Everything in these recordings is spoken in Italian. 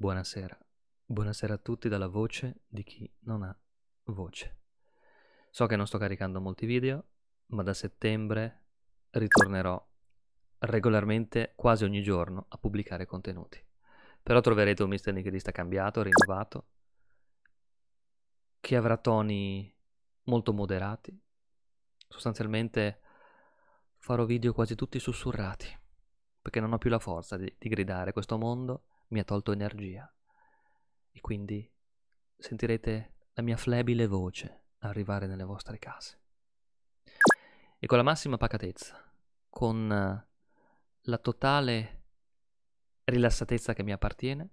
Buonasera. Buonasera a tutti dalla voce di chi non ha voce. So che non sto caricando molti video, ma da settembre ritornerò regolarmente quasi ogni giorno a pubblicare contenuti. Però troverete un mister nichilista cambiato, rinnovato, che avrà toni molto moderati. Sostanzialmente farò video quasi tutti sussurrati, perché non ho più la forza di, di gridare. Questo mondo mi ha tolto energia. E quindi sentirete la mia flebile voce arrivare nelle vostre case. E con la massima pacatezza, con la totale rilassatezza che mi appartiene,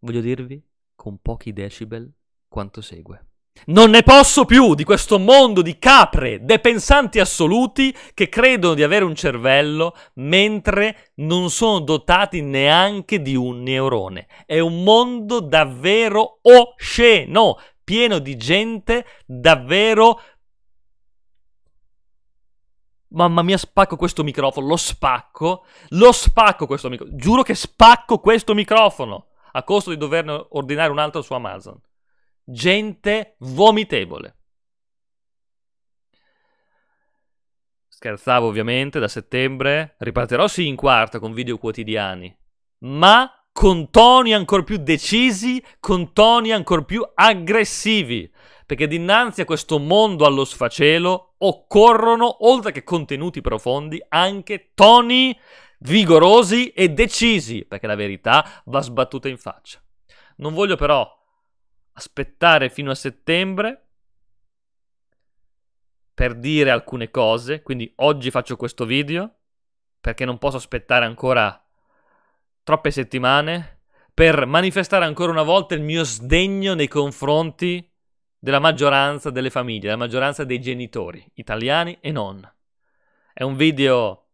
voglio dirvi con pochi decibel quanto segue. Non ne posso più di questo mondo di capre, depensanti assoluti che credono di avere un cervello mentre non sono dotati neanche di un neurone. È un mondo davvero osceno, pieno di gente davvero... Mamma mia, spacco questo microfono, lo spacco, lo spacco questo microfono, giuro che spacco questo microfono, a costo di doverne ordinare un altro su Amazon gente vomitevole. Scherzavo ovviamente, da settembre riparterò sì in quarta con video quotidiani, ma con toni ancora più decisi, con toni ancora più aggressivi, perché dinanzi a questo mondo allo sfacelo occorrono, oltre che contenuti profondi, anche toni vigorosi e decisi, perché la verità va sbattuta in faccia. Non voglio però aspettare fino a settembre per dire alcune cose, quindi oggi faccio questo video perché non posso aspettare ancora troppe settimane per manifestare ancora una volta il mio sdegno nei confronti della maggioranza delle famiglie, della maggioranza dei genitori, italiani e non. È un video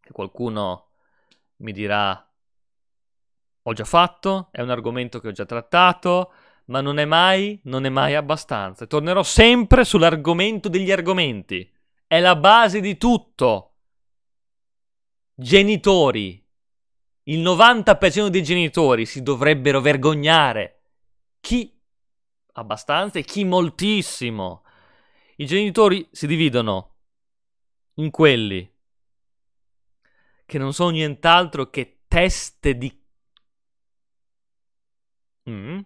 che qualcuno mi dirà ho già fatto, è un argomento che ho già trattato, ma non è mai, non è mai abbastanza. tornerò sempre sull'argomento degli argomenti. È la base di tutto. Genitori. Il 90% dei genitori si dovrebbero vergognare. Chi abbastanza e chi moltissimo. I genitori si dividono in quelli che non sono nient'altro che teste di... Mm?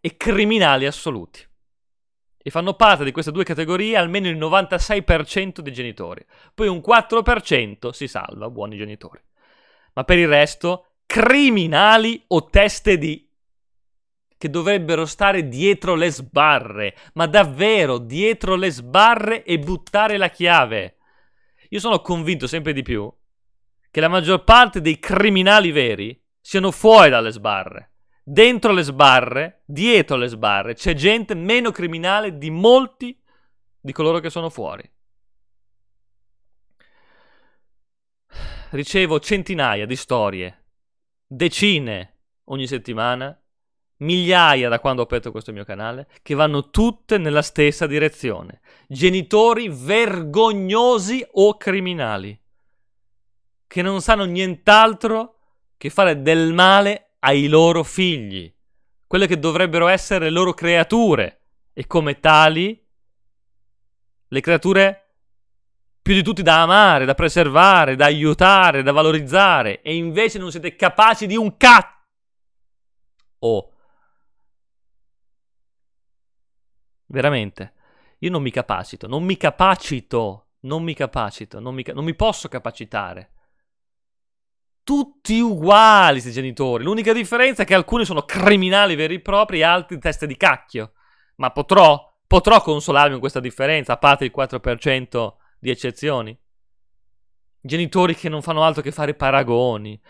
e criminali assoluti. E fanno parte di queste due categorie almeno il 96% dei genitori. Poi un 4% si salva, buoni genitori. Ma per il resto, criminali o teste di che dovrebbero stare dietro le sbarre, ma davvero dietro le sbarre e buttare la chiave. Io sono convinto sempre di più che la maggior parte dei criminali veri siano fuori dalle sbarre dentro le sbarre, dietro le sbarre, c'è gente meno criminale di molti di coloro che sono fuori. Ricevo centinaia di storie, decine ogni settimana, migliaia da quando ho aperto questo mio canale, che vanno tutte nella stessa direzione. Genitori vergognosi o criminali, che non sanno nient'altro che fare del male ai loro figli, quelle che dovrebbero essere le loro creature e come tali le creature più di tutti da amare, da preservare, da aiutare, da valorizzare e invece non siete capaci di un cazzo. Oh. Veramente. Io non mi capacito, non mi capacito, non mi capacito, non mi, non mi posso capacitare tutti uguali questi genitori. L'unica differenza è che alcuni sono criminali veri e propri e altri teste di cacchio. Ma potrò, potrò consolarmi con questa differenza, a parte il 4% di eccezioni? Genitori che non fanno altro che fare paragoni.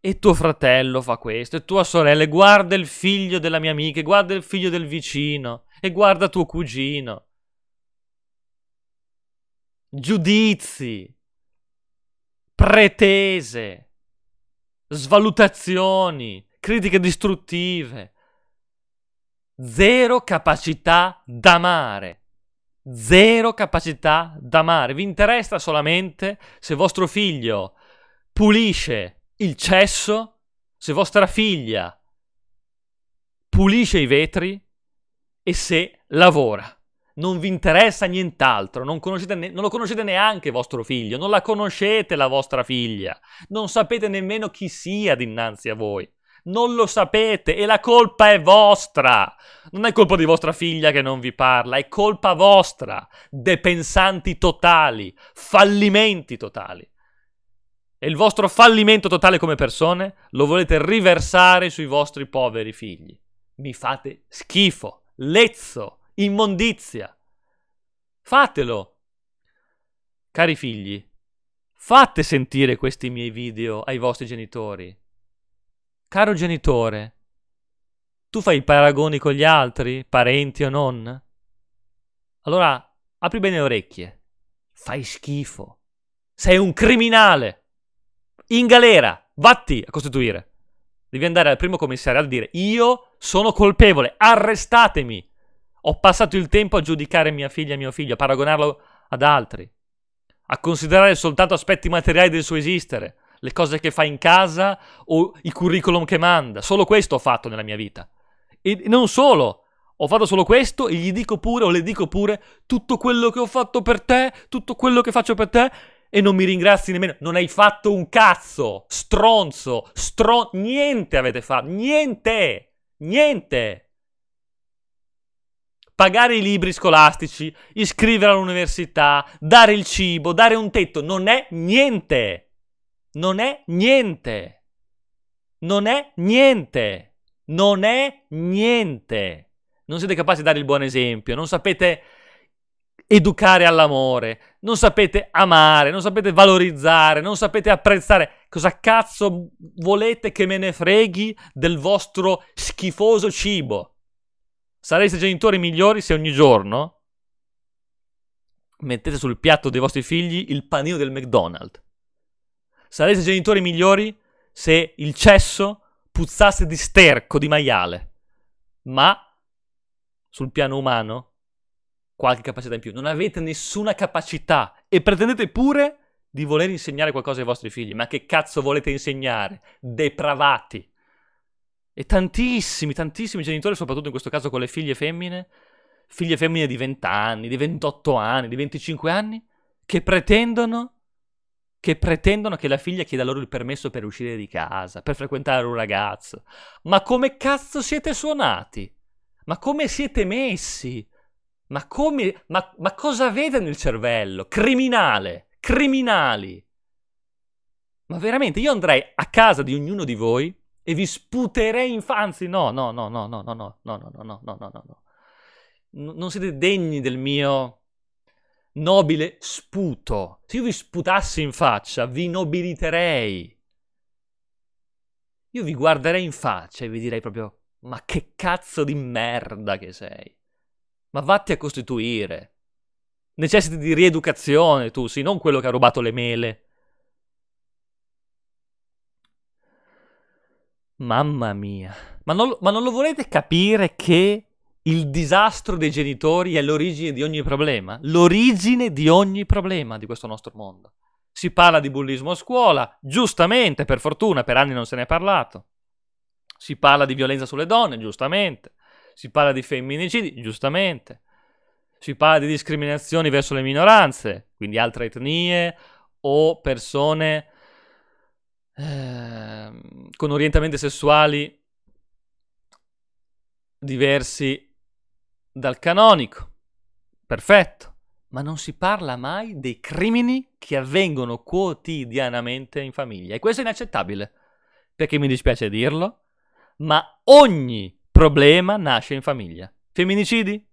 E tuo fratello fa questo, e tua sorella, e guarda il figlio della mia amica, e guarda il figlio del vicino, e guarda tuo cugino. Giudizi, pretese svalutazioni, critiche distruttive. Zero capacità d'amare. Zero capacità d'amare. Vi interessa solamente se vostro figlio pulisce il cesso, se vostra figlia pulisce i vetri e se lavora non vi interessa nient'altro, non, ne- non, lo conoscete neanche vostro figlio, non la conoscete la vostra figlia, non sapete nemmeno chi sia dinanzi a voi, non lo sapete e la colpa è vostra, non è colpa di vostra figlia che non vi parla, è colpa vostra, depensanti totali, fallimenti totali. E il vostro fallimento totale come persone lo volete riversare sui vostri poveri figli. Mi fate schifo, lezzo immondizia. Fatelo. Cari figli, fate sentire questi miei video ai vostri genitori. Caro genitore, tu fai i paragoni con gli altri, parenti o non? Allora, apri bene le orecchie. Fai schifo. Sei un criminale. In galera. Vatti a costituire. Devi andare al primo commissario a dire io sono colpevole, arrestatemi. Ho passato il tempo a giudicare mia figlia e mio figlio, a paragonarlo ad altri, a considerare soltanto aspetti materiali del suo esistere, le cose che fa in casa o i curriculum che manda. Solo questo ho fatto nella mia vita. E non solo, ho fatto solo questo e gli dico pure o le dico pure tutto quello che ho fatto per te, tutto quello che faccio per te e non mi ringrazi nemmeno. Non hai fatto un cazzo, stronzo, stron... Niente avete fatto, niente, niente pagare i libri scolastici, iscrivere all'università, dare il cibo, dare un tetto, non è niente. Non è niente. Non è niente. Non è niente. Non siete capaci di dare il buon esempio, non sapete educare all'amore, non sapete amare, non sapete valorizzare, non sapete apprezzare. Cosa cazzo volete che me ne freghi del vostro schifoso cibo? Sareste genitori migliori se ogni giorno mettete sul piatto dei vostri figli il panino del McDonald's. Sareste genitori migliori se il cesso puzzasse di sterco di maiale. Ma sul piano umano qualche capacità in più. Non avete nessuna capacità e pretendete pure di voler insegnare qualcosa ai vostri figli. Ma che cazzo volete insegnare? Depravati. E tantissimi, tantissimi genitori, soprattutto in questo caso con le figlie femmine, figlie femmine di 20 anni, di 28 anni, di 25 anni, che pretendono che pretendono che la figlia chieda loro il permesso per uscire di casa, per frequentare un ragazzo. Ma come cazzo siete suonati? Ma come siete messi? Ma come... Ma, ma cosa avete nel cervello? Criminale! Criminali! Ma veramente, io andrei a casa di ognuno di voi e vi sputerei in faccia. Anzi, no, no, no, no, no, no, no, no, no, no, no, no, no, no, no. Non siete degni del mio nobile sputo. Se io vi sputassi in faccia, vi nobiliterei. Io vi guarderei in faccia e vi direi proprio, ma che cazzo di merda che sei. Ma vatti a costituire. Necessiti di rieducazione tu, sì, non quello che ha rubato le mele. Mamma mia. Ma non, ma non lo volete capire che il disastro dei genitori è l'origine di ogni problema? L'origine di ogni problema di questo nostro mondo. Si parla di bullismo a scuola, giustamente, per fortuna, per anni non se ne è parlato. Si parla di violenza sulle donne, giustamente. Si parla di femminicidi, giustamente. Si parla di discriminazioni verso le minoranze, quindi altre etnie o persone Ehm, con orientamenti sessuali diversi dal canonico. Perfetto. Ma non si parla mai dei crimini che avvengono quotidianamente in famiglia. E questo è inaccettabile, perché mi dispiace dirlo, ma ogni problema nasce in famiglia. Femminicidi?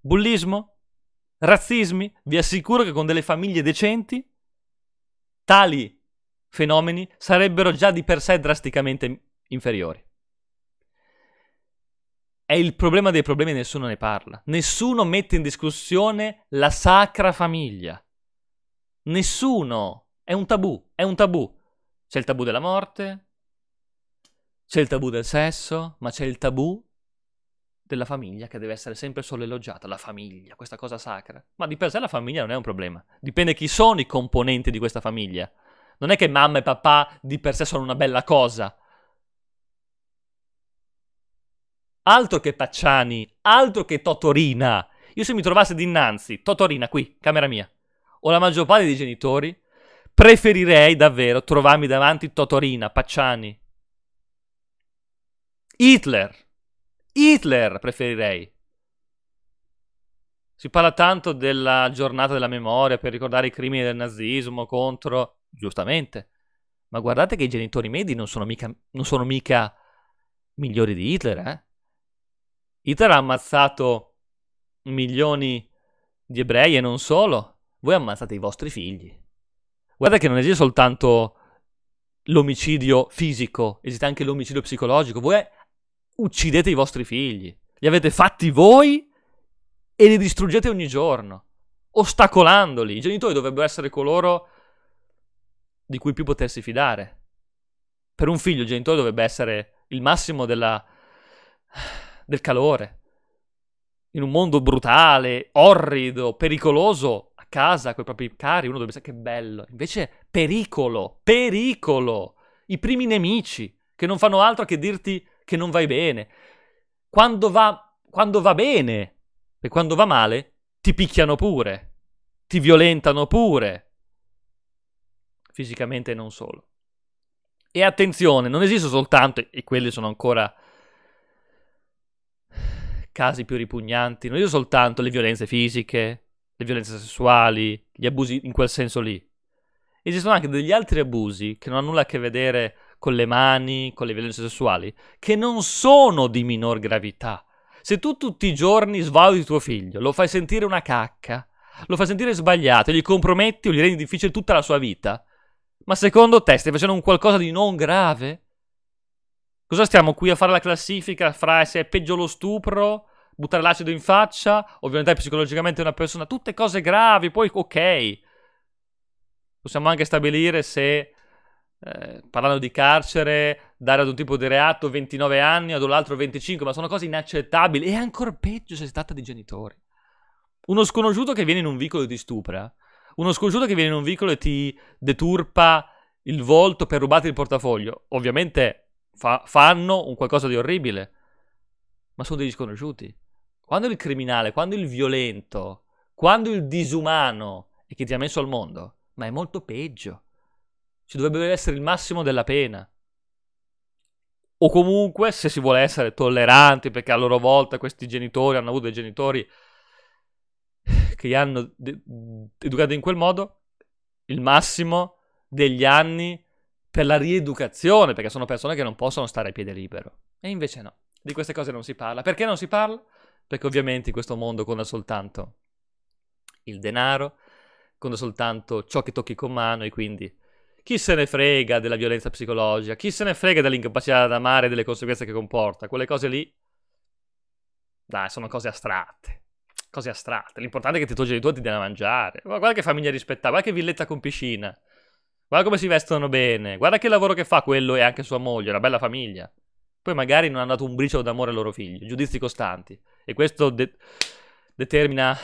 Bullismo? Razzismi? Vi assicuro che con delle famiglie decenti, tali fenomeni sarebbero già di per sé drasticamente inferiori. È il problema dei problemi, nessuno ne parla. Nessuno mette in discussione la sacra famiglia. Nessuno. È un tabù, è un tabù. C'è il tabù della morte, c'è il tabù del sesso, ma c'è il tabù della famiglia che deve essere sempre solo elogiata, la famiglia, questa cosa sacra. Ma di per sé la famiglia non è un problema. Dipende chi sono i componenti di questa famiglia. Non è che mamma e papà di per sé sono una bella cosa. Altro che Pacciani, altro che Totorina. Io se mi trovassi dinanzi, Totorina qui, camera mia, o la maggior parte dei genitori, preferirei davvero trovarmi davanti Totorina, Pacciani. Hitler. Hitler preferirei. Si parla tanto della giornata della memoria per ricordare i crimini del nazismo contro giustamente. Ma guardate che i genitori medi non sono mica, non sono mica migliori di Hitler, eh? Hitler ha ammazzato milioni di ebrei e non solo. Voi ammazzate i vostri figli. Guardate che non esiste soltanto l'omicidio fisico, esiste anche l'omicidio psicologico. Voi uccidete i vostri figli. Li avete fatti voi e li distruggete ogni giorno, ostacolandoli. I genitori dovrebbero essere coloro di cui più potersi fidare. Per un figlio il genitore dovrebbe essere il massimo della, del calore. In un mondo brutale, orrido, pericoloso, a casa con i propri cari, uno dovrebbe pensare che bello. Invece pericolo, pericolo. I primi nemici che non fanno altro che dirti che non vai bene. Quando va, quando va bene e quando va male, ti picchiano pure, ti violentano pure, fisicamente e non solo. E attenzione, non esiste soltanto, e quelli sono ancora casi più ripugnanti, non esiste soltanto le violenze fisiche, le violenze sessuali, gli abusi in quel senso lì. Esistono anche degli altri abusi che non hanno nulla a che vedere con le mani, con le violenze sessuali, che non sono di minor gravità. Se tu tutti i giorni svaluti tuo figlio, lo fai sentire una cacca, lo fai sentire sbagliato, gli comprometti o gli rendi difficile tutta la sua vita, ma secondo te stai facendo un qualcosa di non grave? Cosa stiamo qui a fare la classifica fra se è peggio lo stupro, buttare l'acido in faccia ovviamente psicologicamente una persona? Tutte cose gravi, poi ok. Possiamo anche stabilire se eh, parlando di carcere, dare ad un tipo di reato 29 anni, ad un altro 25, ma sono cose inaccettabili e ancora peggio se si tratta di genitori. Uno sconosciuto che viene in un vicolo di stupra uno sconosciuto che viene in un vicolo e ti deturpa il volto per rubarti il portafoglio. Ovviamente fa- fanno un qualcosa di orribile, ma sono degli sconosciuti. Quando il criminale, quando il violento, quando il disumano è chi ti ha messo al mondo, ma è molto peggio. Ci dovrebbe essere il massimo della pena. O comunque, se si vuole essere tolleranti, perché a loro volta questi genitori hanno avuto dei genitori che gli hanno de- educato in quel modo il massimo degli anni per la rieducazione, perché sono persone che non possono stare a piede libero. E invece no, di queste cose non si parla. Perché non si parla? Perché ovviamente in questo mondo conta soltanto il denaro, conta soltanto ciò che tocchi con mano e quindi chi se ne frega della violenza psicologica, chi se ne frega dell'incapacità ad amare e delle conseguenze che comporta, quelle cose lì, dai, sono cose astratte cose astratte. L'importante è che ti togli di tuo e ti dia da mangiare. Guarda che famiglia rispettata, guarda che villetta con piscina. Guarda come si vestono bene. Guarda che lavoro che fa quello e anche sua moglie, una bella famiglia. Poi magari non hanno dato un briciolo d'amore ai loro figli. Giudizi costanti. E questo de- determina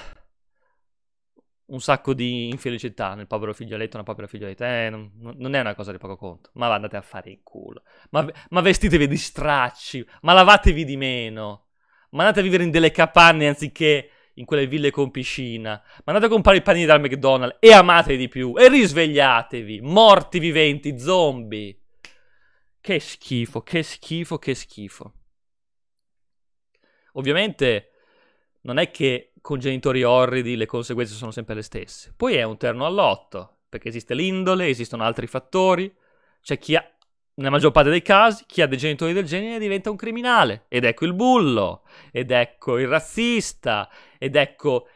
un sacco di infelicità nel povero figlioletto, una povera figlioletta. Eh, non, non, è una cosa di poco conto. Ma andate a fare in culo. Ma, ma vestitevi di stracci. Ma lavatevi di meno. Ma andate a vivere in delle capanne anziché in quelle ville con piscina. mandate a comprare i panini dal McDonald's e amate di più. E risvegliatevi, morti viventi, zombie. Che schifo, che schifo, che schifo. Ovviamente non è che con genitori orridi le conseguenze sono sempre le stesse. Poi è un terno all'otto, perché esiste l'indole, esistono altri fattori. C'è chi ha nella maggior parte dei casi, chi ha dei genitori del genere diventa un criminale. Ed ecco il bullo, ed ecco il razzista, ed ecco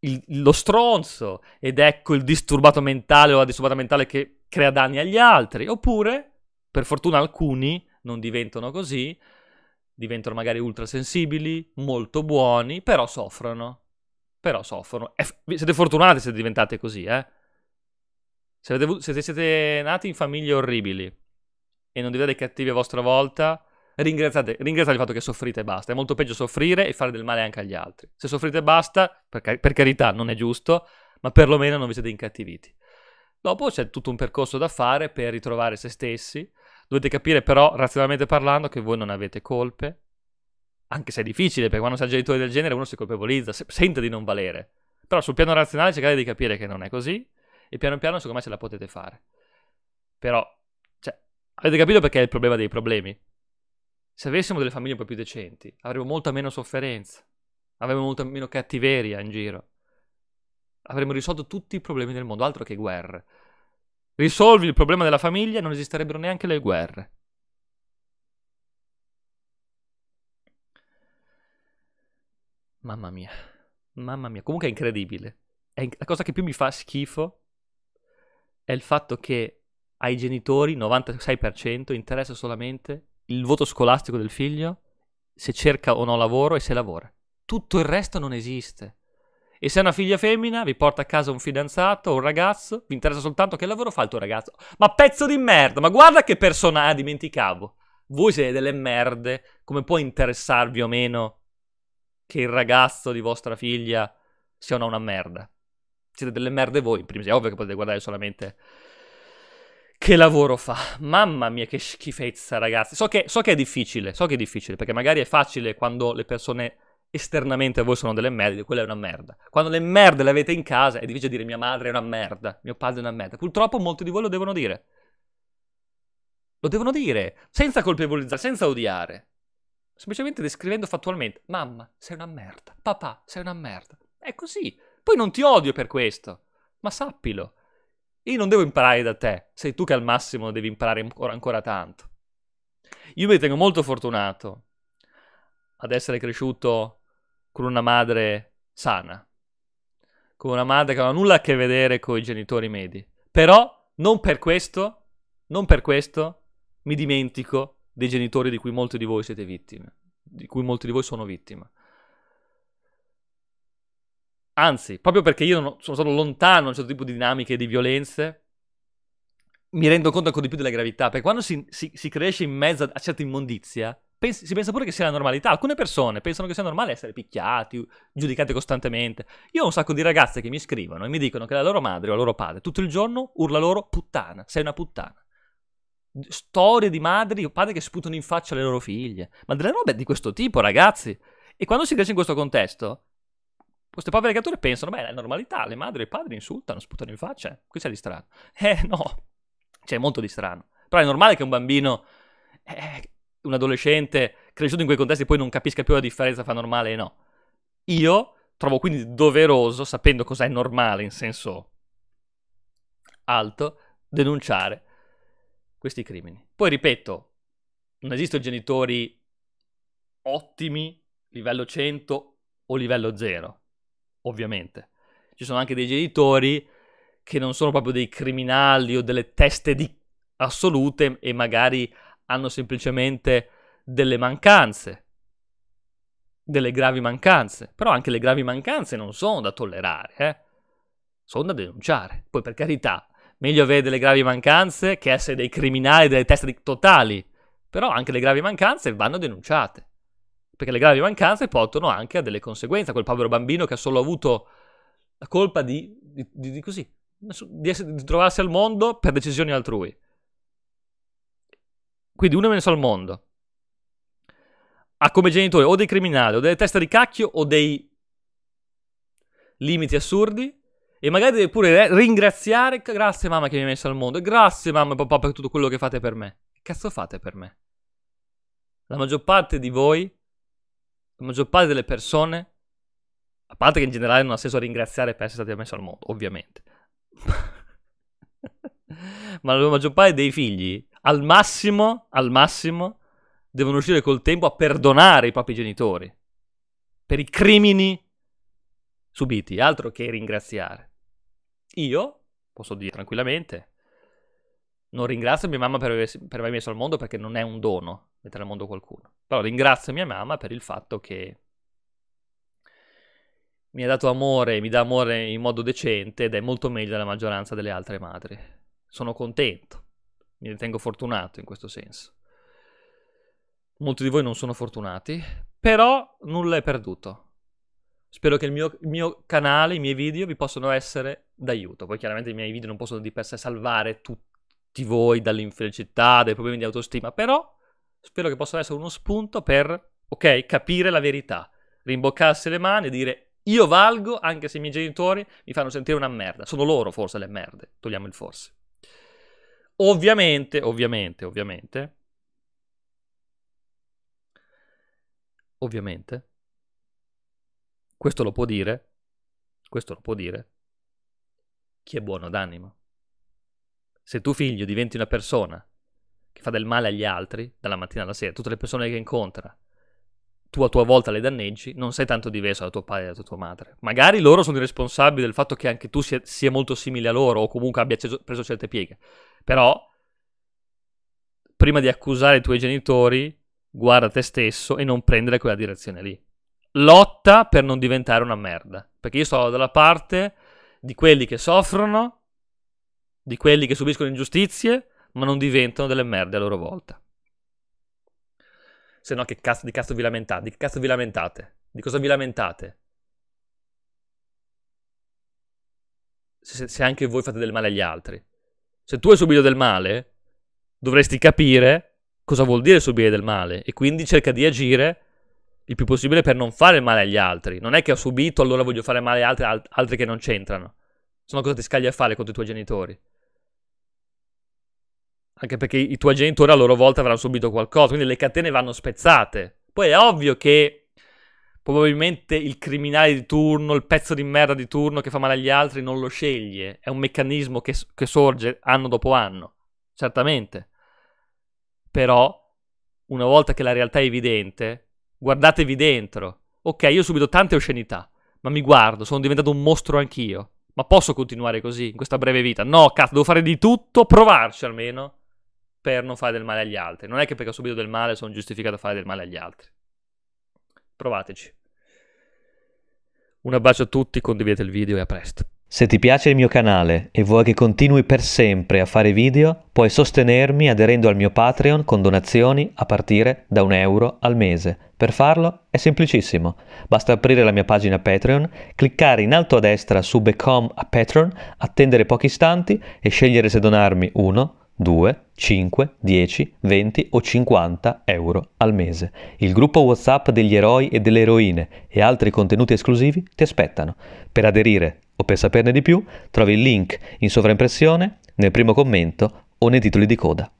il, lo stronzo, ed ecco il disturbato mentale o la disturbata mentale che crea danni agli altri. Oppure, per fortuna alcuni non diventano così, diventano magari ultrasensibili, molto buoni, però soffrono. Però soffrono. E siete fortunati se diventate così, eh? Se, avete, siete nati in famiglie orribili e non diventate cattivi a vostra volta, ringraziate, ringraziate il fatto che soffrite e basta. È molto peggio soffrire e fare del male anche agli altri. Se soffrite e basta, per, car- per carità, non è giusto, ma perlomeno non vi siete incattiviti. Dopo c'è tutto un percorso da fare per ritrovare se stessi. Dovete capire però, razionalmente parlando, che voi non avete colpe. Anche se è difficile, perché quando si ha genitori del genere uno si colpevolizza, se- sente di non valere. Però sul piano razionale cercate di capire che non è così e piano piano secondo me ce la potete fare. Però Avete capito perché è il problema dei problemi? Se avessimo delle famiglie un po' più decenti, avremmo molta meno sofferenza, avremmo molta meno cattiveria in giro. Avremmo risolto tutti i problemi del mondo, altro che guerre. Risolvi il problema della famiglia, non esisterebbero neanche le guerre. Mamma mia, mamma mia, comunque è incredibile. È inc- la cosa che più mi fa schifo è il fatto che ai genitori, 96%, interessa solamente il voto scolastico del figlio, se cerca o no lavoro e se lavora. Tutto il resto non esiste. E se è una figlia femmina, vi porta a casa un fidanzato o un ragazzo, vi interessa soltanto che lavoro fa il tuo ragazzo. Ma pezzo di merda, ma guarda che persona ah, dimenticavo. Voi siete delle merde, come può interessarvi o meno che il ragazzo di vostra figlia sia o no una merda? Siete delle merde voi, in primis, è ovvio che potete guardare solamente che lavoro fa? Mamma mia, che schifezza, ragazzi. So che, so che, è difficile, so che è difficile, perché magari è facile quando le persone esternamente a voi sono delle merde, quella è una merda. Quando le merde le avete in casa, è difficile dire mia madre è una merda, mio padre è una merda. Purtroppo molti di voi lo devono dire. Lo devono dire, senza colpevolizzare, senza odiare. Semplicemente descrivendo fattualmente, mamma, sei una merda, papà, sei una merda. È così. Poi non ti odio per questo, ma sappilo io non devo imparare da te, sei tu che al massimo devi imparare ancora, ancora tanto. Io mi ritengo molto fortunato ad essere cresciuto con una madre sana, con una madre che non ha nulla a che vedere con i genitori medi. Però non per questo, non per questo mi dimentico dei genitori di cui molti di voi siete vittime, di cui molti di voi sono vittime. Anzi, proprio perché io sono stato lontano da un certo tipo di dinamiche e di violenze, mi rendo conto ancora di più della gravità, perché quando si, si, si cresce in mezzo a certa immondizia, pensi, si pensa pure che sia la normalità. Alcune persone pensano che sia normale essere picchiati, giudicati costantemente. Io ho un sacco di ragazze che mi scrivono e mi dicono che la loro madre o la loro padre tutto il giorno urla loro puttana, sei una puttana. Storie di madri o padri che sputano in faccia le loro figlie. Ma delle robe di questo tipo, ragazzi. E quando si cresce in questo contesto, queste povere creature pensano, beh, è normalità, le madri e i padri insultano, sputano in faccia, qui c'è di strano. Eh, no, c'è cioè, molto di strano. Però è normale che un bambino, eh, un adolescente, cresciuto in quei contesti, poi non capisca più la differenza tra normale e no. Io trovo quindi doveroso, sapendo cos'è normale in senso alto, denunciare questi crimini. Poi ripeto, non esistono genitori ottimi, livello 100 o livello 0 ovviamente. Ci sono anche dei genitori che non sono proprio dei criminali o delle teste di assolute e magari hanno semplicemente delle mancanze, delle gravi mancanze. Però anche le gravi mancanze non sono da tollerare, eh? sono da denunciare. Poi per carità, meglio avere delle gravi mancanze che essere dei criminali, delle teste di... totali. Però anche le gravi mancanze vanno denunciate perché le gravi mancanze portano anche a delle conseguenze, a quel povero bambino che ha solo avuto la colpa di, di, di, di essere, di trovarsi al mondo per decisioni altrui. Quindi uno è messo al mondo. Ha come genitore o dei criminali, o delle teste di cacchio, o dei limiti assurdi. E magari deve pure ringraziare, grazie mamma che mi hai messo al mondo, grazie mamma e papà per tutto quello che fate per me. Che cazzo fate per me? La maggior parte di voi la maggior parte delle persone, a parte che in generale non ha senso ringraziare per essere stati messi al mondo, ovviamente, ma la maggior parte dei figli, al massimo, al massimo, devono riuscire col tempo a perdonare i propri genitori per i crimini subiti, altro che ringraziare. Io posso dire tranquillamente, non ringrazio mia mamma per, aver, per avermi messo al mondo perché non è un dono mettere al mondo qualcuno. Però ringrazio mia mamma per il fatto che mi ha dato amore, mi dà amore in modo decente ed è molto meglio della maggioranza delle altre madri. Sono contento, mi ritengo fortunato in questo senso. Molti di voi non sono fortunati, però nulla è perduto. Spero che il mio, il mio canale, i miei video vi possano essere d'aiuto. Poi chiaramente i miei video non possono di per sé salvare tutto tutti voi dall'infelicità, dai problemi di autostima, però spero che possa essere uno spunto per, ok, capire la verità, rimboccarsi le mani e dire io valgo anche se i miei genitori mi fanno sentire una merda. Sono loro forse le merde, togliamo il forse. Ovviamente, ovviamente, ovviamente, ovviamente, questo lo può dire, questo lo può dire chi è buono d'animo se tuo figlio diventi una persona che fa del male agli altri, dalla mattina alla sera, tutte le persone che incontra, tu a tua volta le danneggi, non sei tanto diverso da tuo padre e da tua madre. Magari loro sono i responsabili del fatto che anche tu sia, sia molto simile a loro o comunque abbia preso certe pieghe. Però, prima di accusare i tuoi genitori, guarda te stesso e non prendere quella direzione lì. Lotta per non diventare una merda. Perché io sto dalla parte di quelli che soffrono di quelli che subiscono ingiustizie, ma non diventano delle merde a loro volta. Se no, che cazzo di cazzo vi lamentate? Di che cazzo vi lamentate? Di cosa vi lamentate? Se, se anche voi fate del male agli altri. Se tu hai subito del male, dovresti capire cosa vuol dire subire del male e quindi cerca di agire il più possibile per non fare male agli altri. Non è che ho subito, allora voglio fare male agli altri, altri che non c'entrano. Se no cosa ti scagli a fare contro i tuoi genitori? anche perché i tuoi genitori a loro volta avranno subito qualcosa, quindi le catene vanno spezzate. Poi è ovvio che probabilmente il criminale di turno, il pezzo di merda di turno che fa male agli altri non lo sceglie, è un meccanismo che, che sorge anno dopo anno, certamente. Però, una volta che la realtà è evidente, guardatevi dentro. Ok, io ho subito tante oscenità, ma mi guardo, sono diventato un mostro anch'io. Ma posso continuare così, in questa breve vita? No, cazzo, devo fare di tutto, provarci almeno per non fare del male agli altri. Non è che perché ho subito del male sono giustificato a fare del male agli altri. Provateci. Un abbraccio a tutti, condividete il video e a presto. Se ti piace il mio canale e vuoi che continui per sempre a fare video, puoi sostenermi aderendo al mio Patreon con donazioni a partire da un euro al mese. Per farlo è semplicissimo. Basta aprire la mia pagina Patreon, cliccare in alto a destra su Become a Patreon, attendere pochi istanti e scegliere se donarmi 1, 2, 5, 10, 20 o 50 euro al mese. Il gruppo WhatsApp degli eroi e delle eroine e altri contenuti esclusivi ti aspettano. Per aderire o per saperne di più, trovi il link in sovraimpressione, nel primo commento o nei titoli di coda.